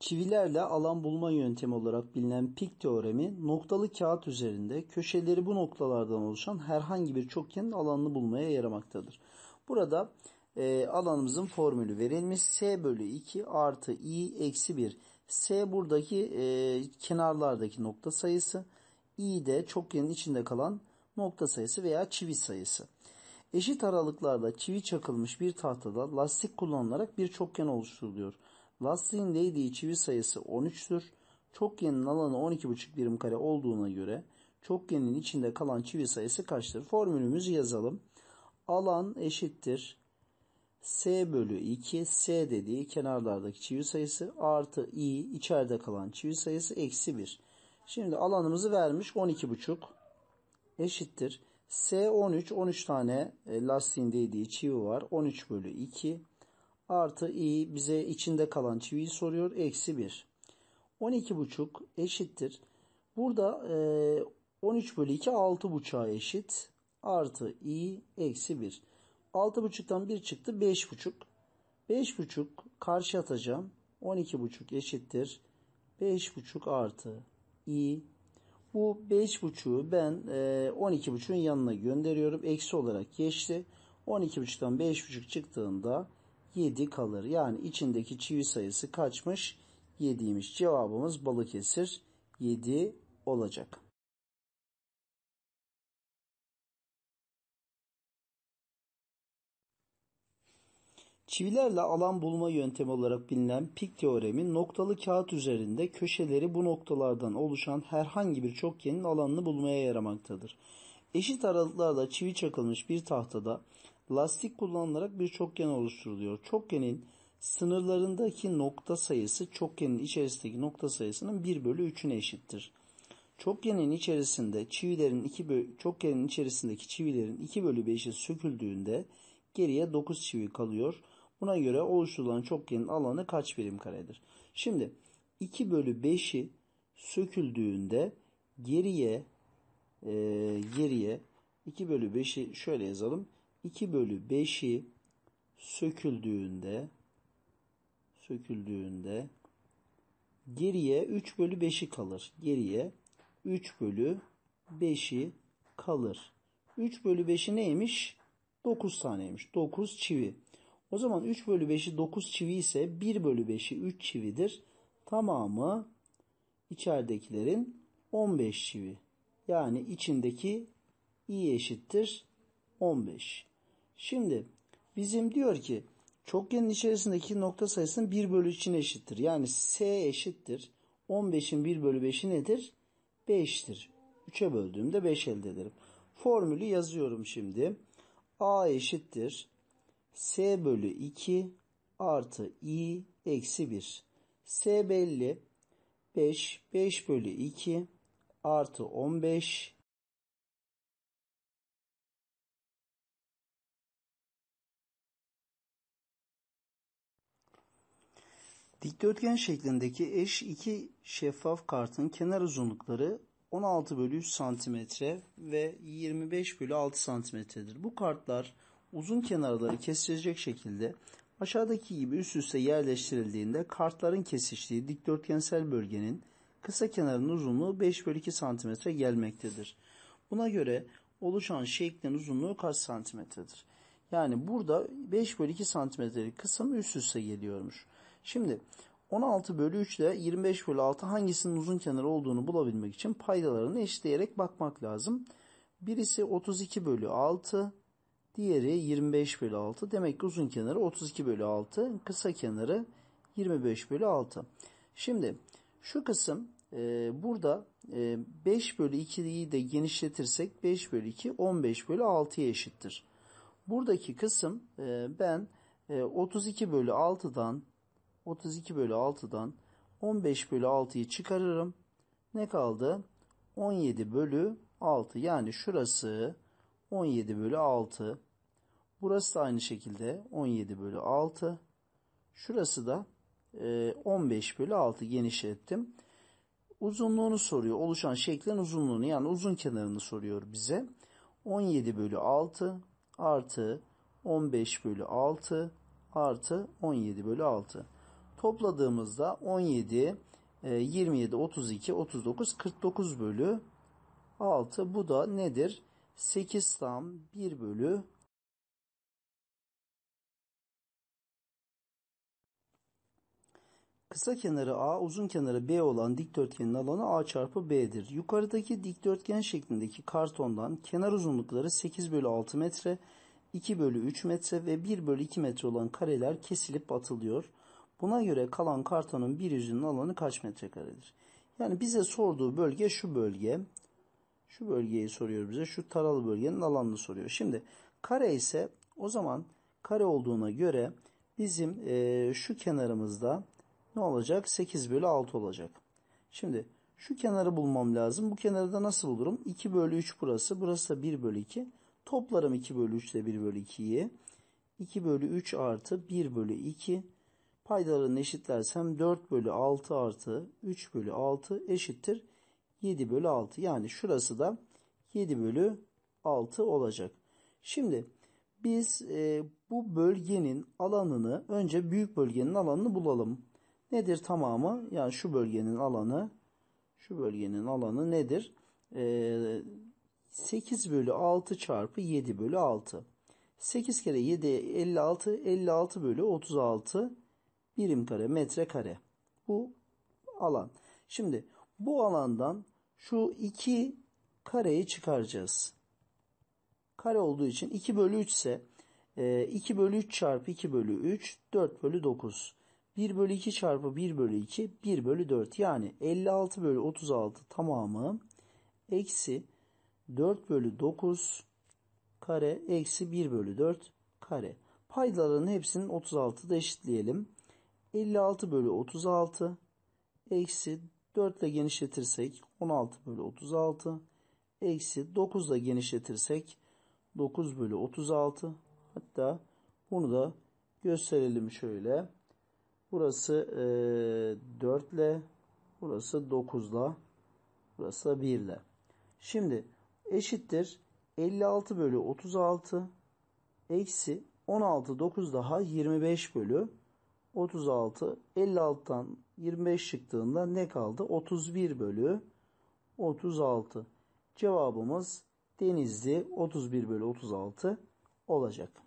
Çivilerle alan bulma yöntemi olarak bilinen pik teoremi noktalı kağıt üzerinde köşeleri bu noktalardan oluşan herhangi bir çokgenin alanını bulmaya yaramaktadır. Burada e, alanımızın formülü verilmiş. S bölü 2 artı i eksi 1. S buradaki e, kenarlardaki nokta sayısı. i de çokgenin içinde kalan nokta sayısı veya çivi sayısı. Eşit aralıklarda çivi çakılmış bir tahtada lastik kullanılarak bir çokgen oluşturuluyor. Lastiğin değdiği çivi sayısı 13'tür. Çokgenin alanı 12,5 birim kare olduğuna göre çokgenin içinde kalan çivi sayısı kaçtır? Formülümüzü yazalım. Alan eşittir S bölü 2 S dediği kenarlardaki çivi sayısı artı i içeride kalan çivi sayısı eksi 1. Şimdi alanımızı vermiş 12,5 eşittir. S 13 13 tane e, lastiğin değdiği çivi var. 13 bölü 2 artı i bize içinde kalan çiviyi soruyor. Eksi 1. 12,5 eşittir. Burada 13 e, bölü 2 6 eşit. Artı i eksi 1. 6.5'tan 1 çıktı 5.5. 5.5 karşı atacağım. 12.5 eşittir. 5.5 artı i. Bu 5.5'u ben e, 12.5'un yanına gönderiyorum. Eksi olarak geçti. 12.5'tan 5.5 çıktığında 7 kalır. Yani içindeki çivi sayısı kaçmış? 7'ymiş. Cevabımız Balıkesir 7 olacak. Çivilerle alan bulma yöntemi olarak bilinen pik teoremi noktalı kağıt üzerinde köşeleri bu noktalardan oluşan herhangi bir çokgenin alanını bulmaya yaramaktadır. Eşit aralıklarla çivi çakılmış bir tahtada lastik kullanılarak bir çokgen oluşturuluyor. Çokgenin sınırlarındaki nokta sayısı çokgenin içerisindeki nokta sayısının 1 bölü 3'üne eşittir. Çokgenin içerisinde çivilerin 2 bölü, çokgenin içerisindeki çivilerin 2 bölü 5'i söküldüğünde geriye 9 çivi kalıyor. Buna göre oluşturulan çokgenin alanı kaç birim karedir? Şimdi 2 bölü 5'i söküldüğünde geriye e, geriye 2 bölü 5'i şöyle yazalım. 2 bölü 5'i söküldüğünde söküldüğünde geriye 3 bölü 5'i kalır. Geriye 3 bölü 5'i kalır. 3 bölü 5'i neymiş? 9 taneymiş. 9 çivi. O zaman 3 bölü 5'i 9 çivi ise 1 bölü 5'i 3 çividir. Tamamı içeridekilerin 15 çivi. Yani içindeki i eşittir 15. Şimdi bizim diyor ki çokgenin içerisindeki nokta sayısının 1 bölü 3'üne eşittir. Yani s eşittir. 15'in 1 bölü 5'i nedir? 5'tir. 3'e böldüğümde 5 elde ederim. Formülü yazıyorum şimdi. a eşittir S bölü 2 artı i eksi 1. S belli. 5, 5 bölü 2 artı 15 Dikdörtgen şeklindeki eş iki şeffaf kartın kenar uzunlukları 16 bölü 3 santimetre ve 25 bölü 6 santimetredir. Bu kartlar uzun kenarları kesilecek şekilde aşağıdaki gibi üst üste yerleştirildiğinde kartların kesiştiği dikdörtgensel bölgenin kısa kenarının uzunluğu 5 bölü 2 cm gelmektedir. Buna göre oluşan şeklin uzunluğu kaç santimetredir? Yani burada 5 bölü 2 santimetrelik kısım üst üste geliyormuş. Şimdi 16 bölü 3 ile 25 bölü 6 hangisinin uzun kenarı olduğunu bulabilmek için paydalarını eşleyerek bakmak lazım. Birisi 32 bölü 6, Diğeri 25 bölü 6. Demek ki uzun kenarı 32 bölü 6. Kısa kenarı 25 bölü 6. Şimdi şu kısım e, burada e, 5 bölü 2'yi de genişletirsek 5 bölü 2 15 bölü 6'ya eşittir. Buradaki kısım e, ben e, 32 bölü 6'dan 32 bölü 6'dan 15 bölü 6'yı çıkarırım. Ne kaldı? 17 bölü 6 yani şurası 17 bölü 6. Burası da aynı şekilde 17 bölü 6. Şurası da 15 e, bölü 6 genişlettim. Uzunluğunu soruyor. Oluşan şeklin uzunluğunu yani uzun kenarını soruyor bize. 17 bölü 6 artı 15 bölü 6 artı 17 bölü 6. Topladığımızda 17, 27, 32, 39, 49 bölü 6. Bu da nedir? 8 tam 1 bölü Kısa kenarı A, uzun kenarı B olan dikdörtgenin alanı A çarpı B'dir. Yukarıdaki dikdörtgen şeklindeki kartondan kenar uzunlukları 8 bölü 6 metre, 2 bölü 3 metre ve 1 bölü 2 metre olan kareler kesilip atılıyor. Buna göre kalan kartonun bir yüzünün alanı kaç metrekaredir? Yani bize sorduğu bölge şu bölge şu bölgeyi soruyor bize. Şu taralı bölgenin alanını soruyor. Şimdi kare ise o zaman kare olduğuna göre bizim e, şu kenarımızda ne olacak? 8 bölü 6 olacak. Şimdi şu kenarı bulmam lazım. Bu kenarı da nasıl bulurum? 2 bölü 3 burası. Burası da 1 bölü 2. Toplarım 2 bölü 3 ile 1 bölü 2'yi. 2 bölü 3 artı 1 bölü 2. Paydalarını eşitlersem 4 bölü 6 artı 3 bölü 6 eşittir. 7 bölü 6. Yani şurası da 7 bölü 6 olacak. Şimdi biz e, bu bölgenin alanını önce büyük bölgenin alanını bulalım. Nedir tamamı? Yani şu bölgenin alanı şu bölgenin alanı nedir? E, 8 bölü 6 çarpı 7 bölü 6. 8 kere 7 56 56 bölü 36 birim kare metre kare. Bu alan. Şimdi bu alandan şu iki kareyi çıkaracağız. Kare olduğu için 2 bölü 3 ise 2 e, bölü 3 çarpı 2 bölü 3 4 bölü 9. 1 bölü 2 çarpı 1 bölü 2 1 bölü 4 yani 56 bölü 36 tamamı eksi 4 bölü 9 kare eksi 1 bölü 4 kare. Paydaların hepsinin 36'da eşitleyelim. 56 bölü 36 eksi 4 ile genişletirsek 16 bölü 36 eksi 9 ile genişletirsek 9 bölü 36 hatta bunu da gösterelim şöyle. Burası e, 4 ile burası 9 ile burası da 1 ile. Şimdi eşittir 56 bölü 36 eksi 16 9 daha 25 bölü 36 56'tan 25 çıktığında ne kaldı? 31 bölü 36. Cevabımız Denizli 31 bölü 36 olacak.